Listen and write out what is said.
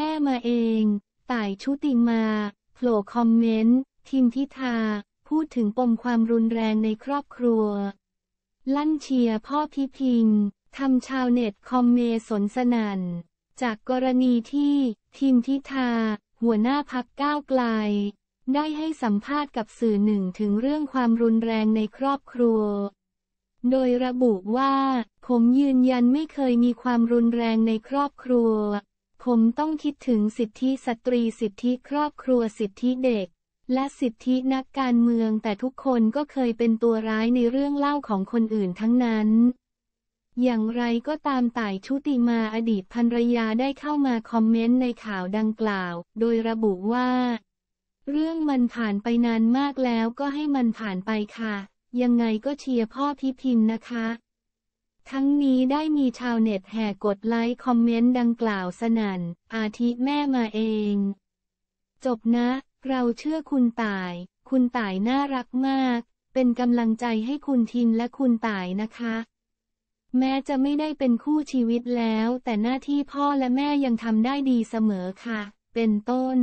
แม่มาเองต่ายชุติมา โผล่คอมเมนต์ทิมพิธาพูดถึงปมความรุนแรงในครอบครัว ลั่นเชียร์พ่อพิพิงทำชาวเน็ตคอมเมสนสนันจากกรณีที่ทิมพิธาหัวหน้าพักก้าวไกล ได้ให้สัมภาษณ์กับสื่อหนึ่งถึงเรื่องความรุนแรงในครอบครัว โดยระบุว่า ผมยืนยันไม่เคยมีความรุนแรงในครอบครัวผมต้องคิดถึงสิทธิสตรีสิทธิครอบครัวสิทธิเด็ก และสิทธินักการเมืองแต่ทุกคนก็เคยเป็นตัวร้ายในเรื่องเล่าของคนอื่นทั้งนั้น อย่างไรก็ตามต่ายชุติมาอดีตภรรยาได้เข้ามาคอมเมนต์ในข่าวดังกล่าว โดยระบุว่า เรื่องมันผ่านไปนานมากแล้วก็ให้มันผ่านไปค่ะ ยังไงก็เชียร์พ่อพิพิมพ์นะคะทั้งนี้ได้มีชาวเน็ตแห่กดไลค์คอมเมนต์ดังกล่าวสนัน่น อาทิ แม่มาเอง จบนะ เราเชื่อคุณต่าย คุณต่ายน่ารักมาก เป็นกำลังใจให้คุณทินและคุณต่ายนะคะ แม้จะไม่ได้เป็นคู่ชีวิตแล้ว แต่หน้าที่พ่อและแม่ยังทำได้ดีเสมอค่ะ เป็นต้น